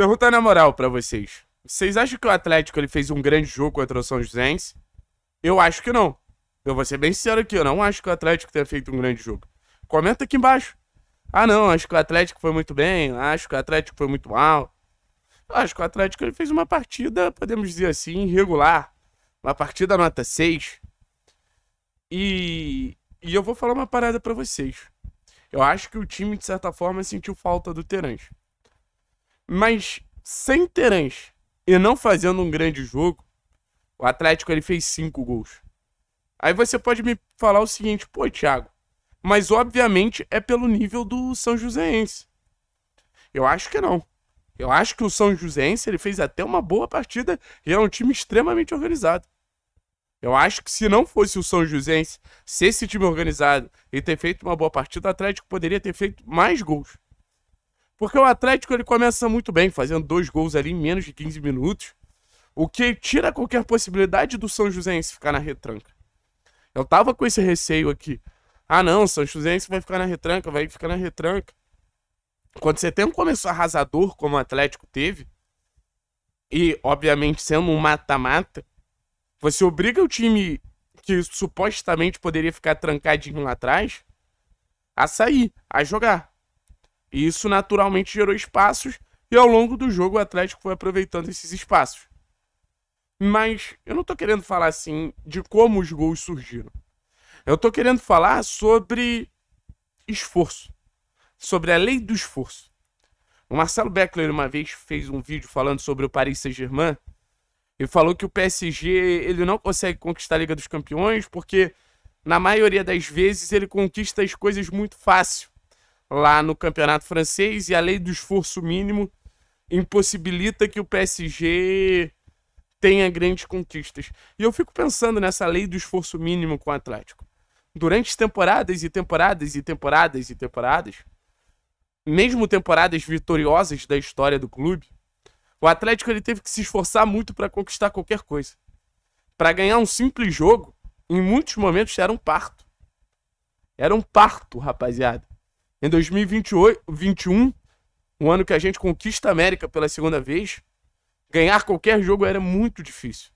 Pergunta na moral para vocês. Vocês acham que o Atlético ele fez um grande jogo contra o São Joséense? Eu acho que não. Eu vou ser bem sincero aqui, eu não acho que o Atlético tenha feito um grande jogo. Comenta aqui embaixo. Ah, não, acho que o Atlético foi muito bem, acho que o Atlético foi muito mal. Eu acho que o Atlético ele fez uma partida, podemos dizer assim, irregular. Uma partida nota 6. E, e eu vou falar uma parada para vocês. Eu acho que o time, de certa forma, sentiu falta do Terence. Mas sem Terence e não fazendo um grande jogo, o Atlético ele fez cinco gols. Aí você pode me falar o seguinte, pô, Thiago, mas obviamente é pelo nível do São Joséense. Eu acho que não. Eu acho que o São Joséense ele fez até uma boa partida e é um time extremamente organizado. Eu acho que se não fosse o São Joséense ser esse time organizado e ter feito uma boa partida, o Atlético poderia ter feito mais gols. Porque o Atlético ele começa muito bem, fazendo dois gols ali em menos de 15 minutos, o que tira qualquer possibilidade do São Joséense ficar na retranca. Eu tava com esse receio aqui. Ah, não, o São Joséense vai ficar na retranca, vai ficar na retranca. Quando você tem um começo arrasador como o Atlético teve, e obviamente sendo um mata-mata, você obriga o time que supostamente poderia ficar trancadinho lá atrás a sair, a jogar. E isso naturalmente gerou espaços e ao longo do jogo o Atlético foi aproveitando esses espaços. Mas eu não estou querendo falar assim de como os gols surgiram. Eu estou querendo falar sobre esforço, sobre a lei do esforço. O Marcelo Beckler uma vez fez um vídeo falando sobre o Paris Saint-Germain e falou que o PSG ele não consegue conquistar a Liga dos Campeões porque na maioria das vezes ele conquista as coisas muito fácil lá no campeonato francês e a lei do esforço mínimo impossibilita que o PSG tenha grandes conquistas. E eu fico pensando nessa lei do esforço mínimo com o Atlético. Durante temporadas e temporadas e temporadas e temporadas, mesmo temporadas vitoriosas da história do clube, o Atlético ele teve que se esforçar muito para conquistar qualquer coisa. Para ganhar um simples jogo, em muitos momentos era um parto. Era um parto, rapaziada. Em 2021, um ano que a gente conquista a América pela segunda vez, ganhar qualquer jogo era muito difícil.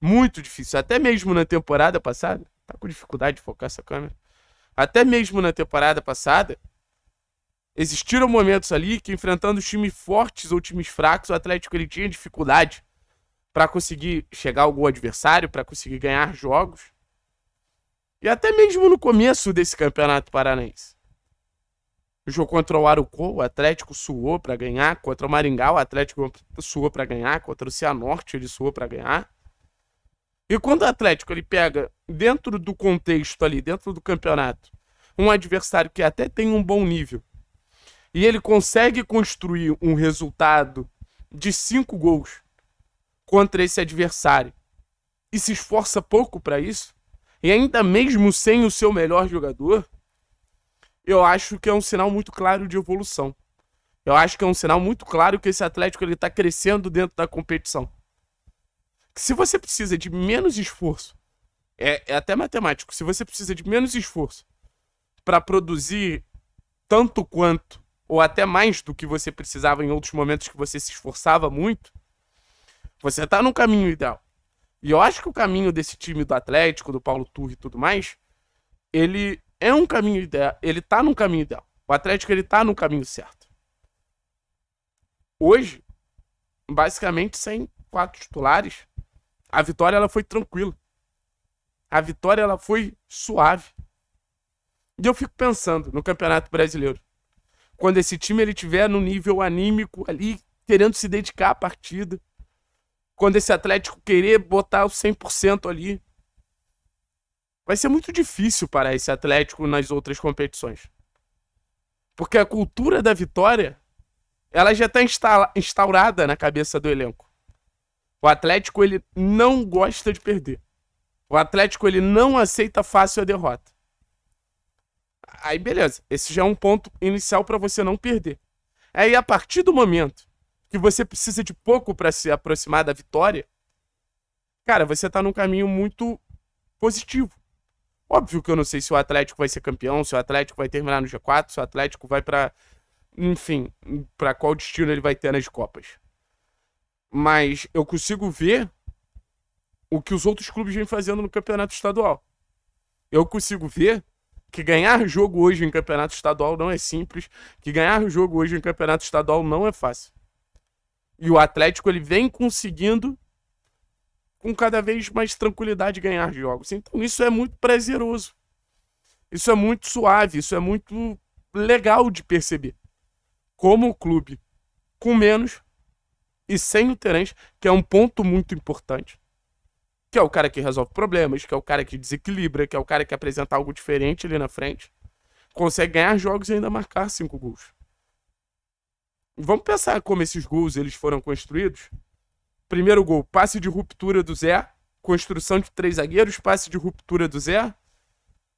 Muito difícil. Até mesmo na temporada passada. Tá com dificuldade de focar essa câmera. Até mesmo na temporada passada, existiram momentos ali que enfrentando times fortes ou times fracos, o Atlético ele tinha dificuldade para conseguir chegar ao gol adversário, para conseguir ganhar jogos. E até mesmo no começo desse Campeonato Paranaense. No jogo contra o Arucó, o Atlético suou para ganhar. Contra o Maringá, o Atlético suou para ganhar. Contra o Cianorte, ele suou para ganhar. E quando o Atlético ele pega, dentro do contexto ali, dentro do campeonato, um adversário que até tem um bom nível, e ele consegue construir um resultado de cinco gols contra esse adversário e se esforça pouco para isso, e ainda mesmo sem o seu melhor jogador, eu acho que é um sinal muito claro de evolução. Eu acho que é um sinal muito claro que esse Atlético ele está crescendo dentro da competição. Se você precisa de menos esforço, é, é até matemático, se você precisa de menos esforço para produzir tanto quanto, ou até mais do que você precisava em outros momentos que você se esforçava muito, você está no caminho ideal. E eu acho que o caminho desse time do Atlético, do Paulo Turri e tudo mais, ele é um caminho ideal, ele tá num caminho ideal. O Atlético ele tá no caminho certo. Hoje, basicamente sem quatro titulares, a vitória ela foi tranquila. A vitória ela foi suave. E eu fico pensando no Campeonato Brasileiro. Quando esse time ele tiver no nível anímico ali, querendo se dedicar à partida, quando esse Atlético querer botar o 100% ali, vai ser muito difícil para esse Atlético nas outras competições. Porque a cultura da vitória, ela já está instaurada na cabeça do elenco. O Atlético, ele não gosta de perder. O Atlético, ele não aceita fácil a derrota. Aí, beleza. Esse já é um ponto inicial para você não perder. Aí, a partir do momento que você precisa de pouco para se aproximar da vitória, cara, você está num caminho muito positivo. Óbvio que eu não sei se o Atlético vai ser campeão, se o Atlético vai terminar no G4, se o Atlético vai para enfim, para qual destino ele vai ter nas copas. Mas eu consigo ver o que os outros clubes vêm fazendo no campeonato estadual. Eu consigo ver que ganhar jogo hoje em campeonato estadual não é simples, que ganhar jogo hoje em campeonato estadual não é fácil. E o Atlético ele vem conseguindo com cada vez mais tranquilidade ganhar jogos. Então isso é muito prazeroso. Isso é muito suave, isso é muito legal de perceber. Como o clube, com menos e sem o Terence, que é um ponto muito importante, que é o cara que resolve problemas, que é o cara que desequilibra, que é o cara que apresenta algo diferente ali na frente, consegue ganhar jogos e ainda marcar cinco gols. Vamos pensar como esses gols eles foram construídos Primeiro gol, passe de ruptura do Zé. Construção de três zagueiros, passe de ruptura do Zé.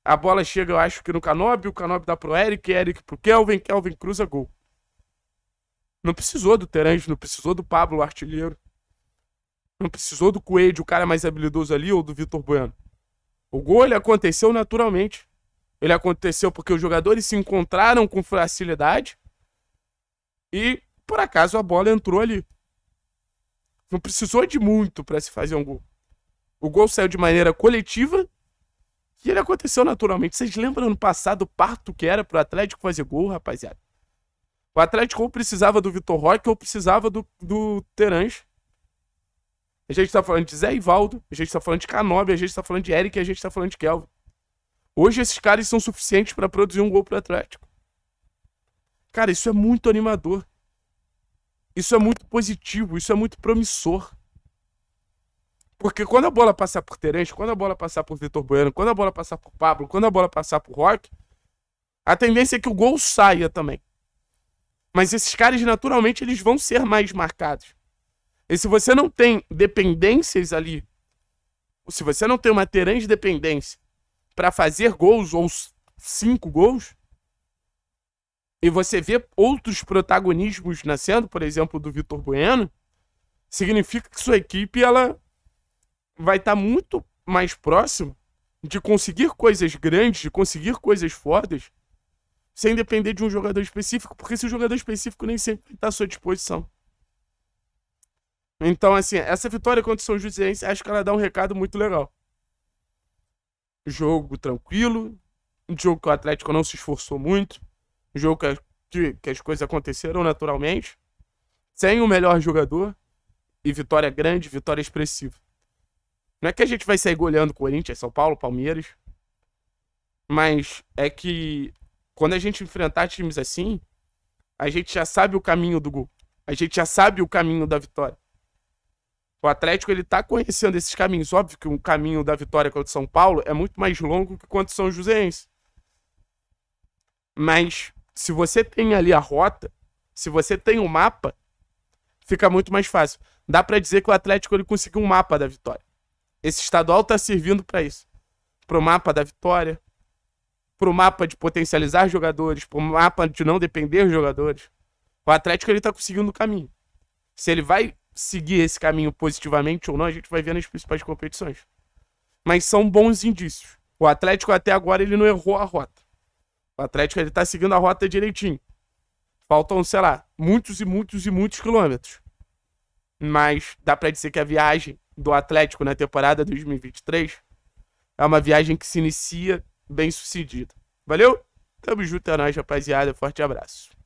A bola chega, eu acho que no Canob, o Canob dá pro Eric, Eric pro Kelvin, Kelvin cruza gol. Não precisou do Terence, não precisou do Pablo, artilheiro. Não precisou do Coelho, o cara mais habilidoso ali, ou do Vitor Bueno. O gol ele aconteceu naturalmente. Ele aconteceu porque os jogadores se encontraram com facilidade e, por acaso, a bola entrou ali. Não precisou de muito para se fazer um gol. O gol saiu de maneira coletiva e ele aconteceu naturalmente. Vocês lembram no passado o parto que era pro Atlético fazer gol, rapaziada? O Atlético ou precisava do Vitor Roque ou precisava do, do Terans. A gente tá falando de Zé Ivaldo, a gente tá falando de Canobi, a gente tá falando de Eric, a gente tá falando de Kelvin. Hoje esses caras são suficientes para produzir um gol pro Atlético. Cara, isso é muito animador. Isso é muito positivo, isso é muito promissor. Porque quando a bola passar por Terence, quando a bola passar por Vitor Bueno, quando a bola passar por Pablo, quando a bola passar por Rock, a tendência é que o gol saia também. Mas esses caras, naturalmente, eles vão ser mais marcados. E se você não tem dependências ali, se você não tem uma Terence dependência para fazer gols ou cinco gols, e você vê outros protagonismos nascendo, por exemplo, do Vitor Bueno, significa que sua equipe ela vai estar tá muito mais próxima de conseguir coisas grandes, de conseguir coisas fodas, sem depender de um jogador específico, porque esse jogador específico nem sempre está à sua disposição. Então, assim, essa vitória contra o São Joséense, acho que ela dá um recado muito legal. Jogo tranquilo, um jogo que o Atlético não se esforçou muito, um jogo que, que as coisas aconteceram naturalmente, sem o melhor jogador, e vitória grande, vitória expressiva. Não é que a gente vai sair goleando Corinthians, São Paulo, Palmeiras, mas é que quando a gente enfrentar times assim, a gente já sabe o caminho do gol. A gente já sabe o caminho da vitória. O Atlético ele tá conhecendo esses caminhos. Óbvio que o caminho da vitória contra o São Paulo é muito mais longo que contra o São Joséense. Mas se você tem ali a rota, se você tem o um mapa, fica muito mais fácil. Dá para dizer que o Atlético ele conseguiu um mapa da vitória. Esse estadual tá servindo para isso. Pro mapa da vitória, pro mapa de potencializar jogadores, pro mapa de não depender dos jogadores. O Atlético ele tá conseguindo o caminho. Se ele vai seguir esse caminho positivamente ou não, a gente vai ver nas principais competições. Mas são bons indícios. O Atlético até agora ele não errou a rota. O Atlético ele tá seguindo a rota direitinho. Faltam, sei lá, muitos e muitos e muitos quilômetros. Mas dá para dizer que a viagem do Atlético na temporada 2023 é uma viagem que se inicia bem sucedida. Valeu? Tamo junto, é nóis, rapaziada. Forte abraço.